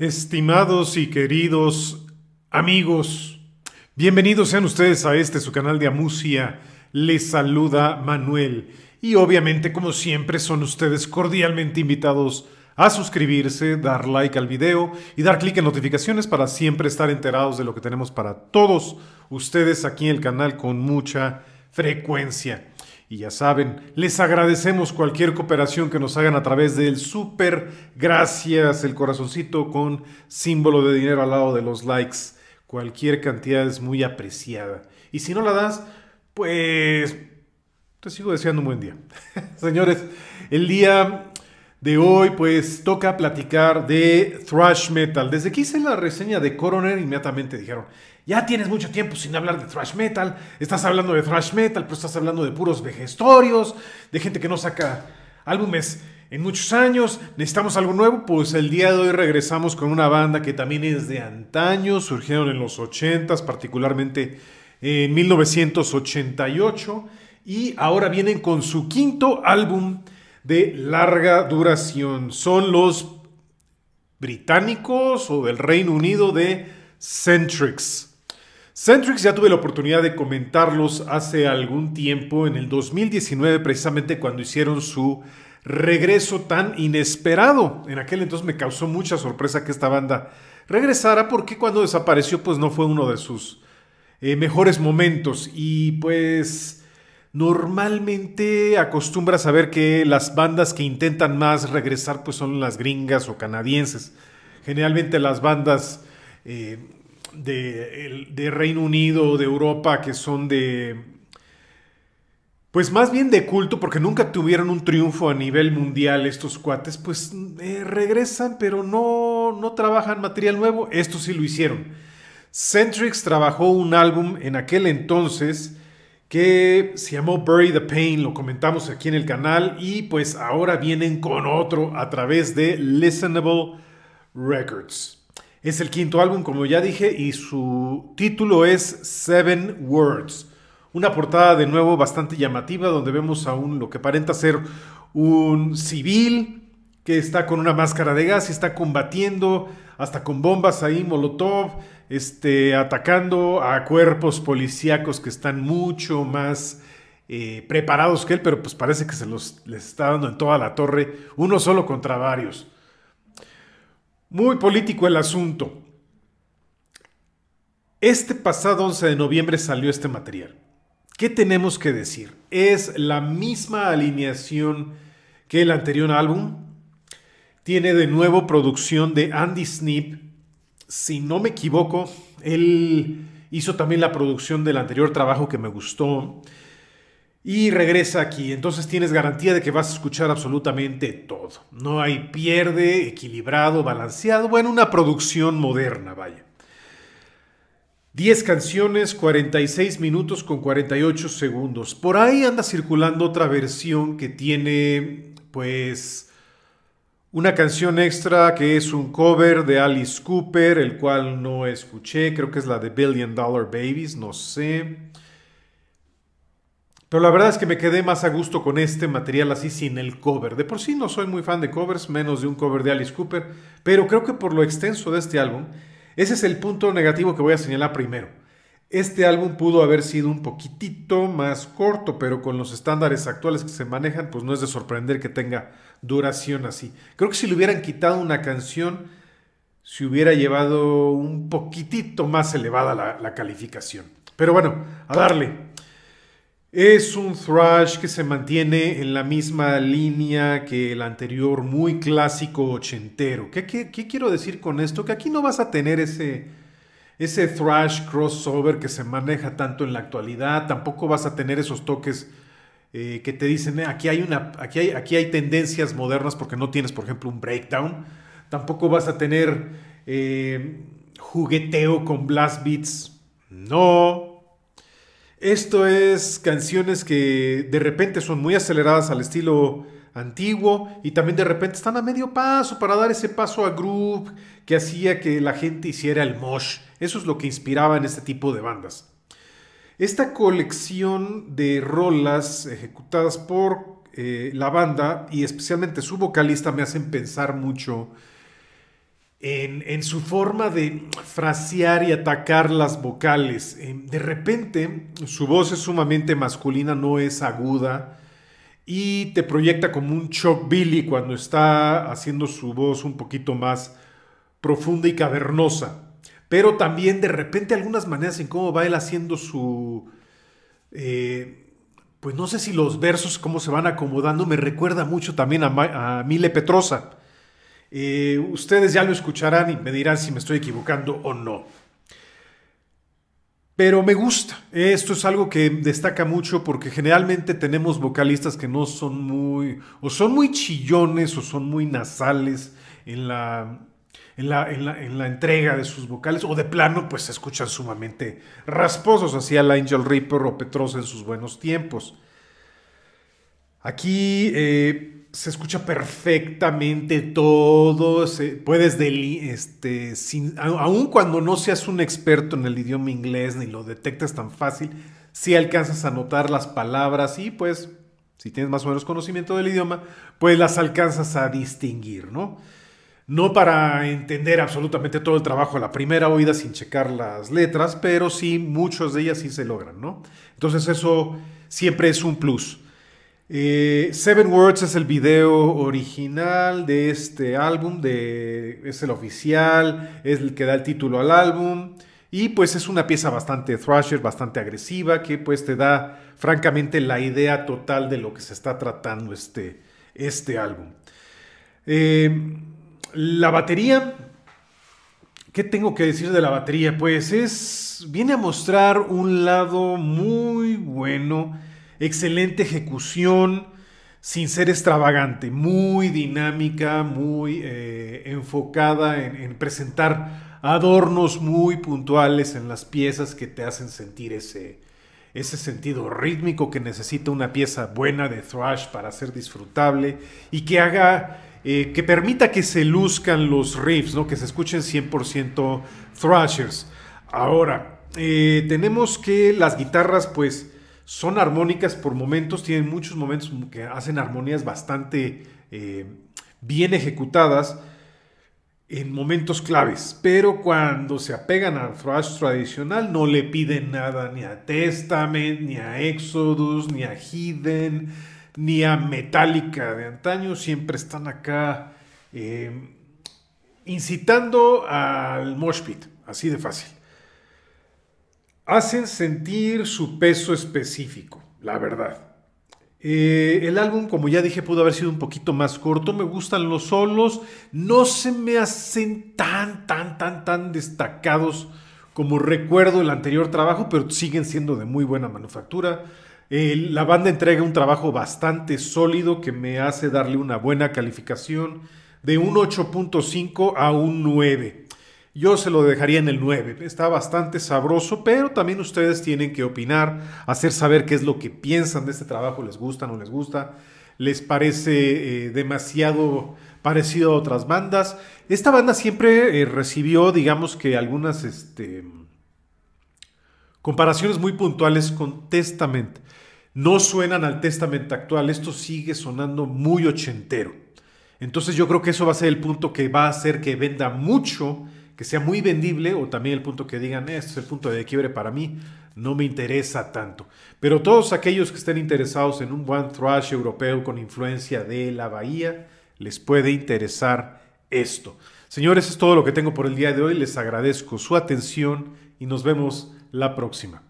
Estimados y queridos amigos, bienvenidos sean ustedes a este su canal de Amusia. Les saluda Manuel y obviamente como siempre son ustedes cordialmente invitados a suscribirse, dar like al video y dar clic en notificaciones para siempre estar enterados de lo que tenemos para todos ustedes aquí en el canal con mucha frecuencia. Y ya saben, les agradecemos cualquier cooperación que nos hagan a través del super gracias, el corazoncito con símbolo de dinero al lado de los likes. Cualquier cantidad es muy apreciada. Y si no la das, pues te sigo deseando un buen día. Señores, el día de hoy pues toca platicar de thrash metal. Desde que hice la reseña de Coroner, inmediatamente dijeron, ya tienes mucho tiempo sin hablar de thrash metal. Estás hablando de thrash metal, pero estás hablando de puros vejestorios, de gente que no saca álbumes en muchos años. Necesitamos algo nuevo. Pues el día de hoy regresamos con una banda que también es de antaño. Surgieron en los 80 particularmente en 1988. Y ahora vienen con su quinto álbum de larga duración. Son los británicos o del Reino Unido de Centrix. Centrix ya tuve la oportunidad de comentarlos hace algún tiempo, en el 2019 precisamente cuando hicieron su regreso tan inesperado. En aquel entonces me causó mucha sorpresa que esta banda regresara porque cuando desapareció pues no fue uno de sus eh, mejores momentos y pues normalmente acostumbras a ver que las bandas que intentan más regresar pues son las gringas o canadienses. Generalmente las bandas... Eh, de, Reino Unido, de Europa, que son de, pues más bien de culto, porque nunca tuvieron un triunfo a nivel mundial estos cuates, pues eh, regresan, pero no, no trabajan material nuevo. Esto sí lo hicieron. Centrix trabajó un álbum en aquel entonces que se llamó Bury the Pain, lo comentamos aquí en el canal, y pues ahora vienen con otro a través de Listenable Records. Es el quinto álbum, como ya dije, y su título es Seven Words. Una portada de nuevo bastante llamativa donde vemos a un, lo que aparenta ser un civil que está con una máscara de gas y está combatiendo hasta con bombas ahí, Molotov, este, atacando a cuerpos policíacos que están mucho más eh, preparados que él, pero pues parece que se los les está dando en toda la torre, uno solo contra varios. Muy político el asunto. Este pasado 11 de noviembre salió este material. ¿Qué tenemos que decir? Es la misma alineación que el anterior álbum. Tiene de nuevo producción de Andy Snip. Si no me equivoco, él hizo también la producción del anterior trabajo que me gustó y regresa aquí. Entonces tienes garantía de que vas a escuchar absolutamente todo. No hay pierde, equilibrado, balanceado. Bueno, una producción moderna, vaya. 10 canciones, 46 minutos con 48 segundos. Por ahí anda circulando otra versión que tiene, pues, una canción extra que es un cover de Alice Cooper, el cual no escuché, creo que es la de Billion Dollar Babies, no sé. Pero la verdad es que me quedé más a gusto con este material así sin el cover. De por sí no soy muy fan de covers, menos de un cover de Alice Cooper, pero creo que por lo extenso de este álbum, ese es el punto negativo que voy a señalar primero. Este álbum pudo haber sido un poquitito más corto, pero con los estándares actuales que se manejan, pues no es de sorprender que tenga duración así. Creo que si le hubieran quitado una canción, se hubiera llevado un poquitito más elevada la, calificación. Pero bueno, a darle. Es un thrash que se mantiene en la misma línea que el anterior, muy clásico ochentero. ¿Qué, quiero decir con esto? Que aquí no vas a tener ese, ese thrash crossover que se maneja tanto en la actualidad, tampoco vas a tener esos toques eh, que te dicen, eh, aquí, hay una, aquí, aquí hay tendencias modernas porque no tienes, por ejemplo, un breakdown, tampoco vas a tener eh, jugueteo con blast beats, no, esto es canciones que de repente son muy aceleradas al estilo antiguo y también de repente están a medio paso para dar ese paso a groove que hacía que la gente hiciera el mosh. Eso es lo que inspiraba en este tipo de bandas. Esta colección de rolas ejecutadas por eh, la banda y especialmente su vocalista me hacen pensar mucho en, su forma de frasear y atacar las vocales. Eh, de repente, su voz es sumamente masculina, no es aguda y te proyecta como un Chuck Billy cuando está haciendo su voz un poquito más profunda y cavernosa. Pero también de repente algunas maneras en cómo va él haciendo su... Eh, pues no sé si los versos, cómo se van acomodando, me recuerda mucho también a, a Mile Petrosa. Eh, ustedes ya lo escucharán y me dirán si me estoy equivocando o no. Pero me gusta. Eh, esto es algo que destaca mucho porque generalmente tenemos vocalistas que no son muy, o son muy chillones o son muy nasales en la, en la, entrega de sus vocales o de plano pues se escuchan sumamente rasposos, así el Angel Reaper o Petros en sus buenos tiempos. Aquí eh, se escucha perfectamente todo, puedes, este, aun cuando no seas un experto en el idioma inglés ni lo detectes tan fácil, si sí alcanzas a notar las palabras y pues si tienes más o menos conocimiento del idioma, pues las alcanzas a distinguir, ¿no? No para entender absolutamente todo el trabajo a la primera oída sin checar las letras, pero sí muchos de ellas sí se logran, ¿no? Entonces eso siempre es un plus. Eh, Seven Words es el video original de este álbum, de, es el oficial, es el que da el título al álbum. Y pues es una pieza bastante thrasher, bastante agresiva, que pues te da francamente la idea total de lo que se está tratando este, este álbum. Em, la batería, ¿qué tengo que decir de la batería? Pues es, viene a mostrar un lado muy bueno excelente ejecución, sin ser extravagante, muy dinámica, muy eh, enfocada en, presentar adornos muy puntuales en las piezas que te hacen sentir ese, ese sentido rítmico que necesita una pieza buena de thrash para ser disfrutable y que haga... Eh, que permita que se luzcan los riffs, ¿no? que se escuchen 100% thrashers. Ahora, eh, tenemos que las guitarras, pues, son armónicas por momentos, tienen muchos momentos que hacen armonías bastante eh, bien ejecutadas en momentos claves, pero cuando se apegan al thrash tradicional no le piden nada ni a Testament, ni a Exodus, ni a Hidden, ni a Metallica de antaño, siempre están acá eh, incitando al mosh así de fácil hacen sentir su peso específico, la verdad. Eh, el álbum, como ya dije, pudo haber sido un poquito más corto. Me gustan los solos. No se me hacen tan, tan, tan, tan destacados como recuerdo el anterior trabajo, pero siguen siendo de muy buena manufactura. la banda entrega un trabajo bastante sólido que me hace darle una buena calificación de un 8.5 a un 9. Yo se lo dejaría en el 9. Está bastante sabroso, pero también ustedes tienen que opinar, hacer saber qué es lo que piensan de este trabajo, les gusta, no les gusta, les parece eh, demasiado parecido a otras bandas. Esta banda siempre eh, recibió, digamos que algunas este, comparaciones muy puntuales con Testament. No suenan al Testament actual, esto sigue sonando muy ochentero. Entonces yo creo que eso va a ser el punto que va a hacer que venda mucho que sea muy vendible o también el punto que digan, eh, este es el punto de quiebre para mí, no me interesa tanto. Pero todos aquellos que estén interesados en un buen Thrash europeo con influencia de la Bahía, les puede interesar esto. Señores, es todo lo que tengo por el día de hoy. Les agradezco su atención y nos vemos la próxima.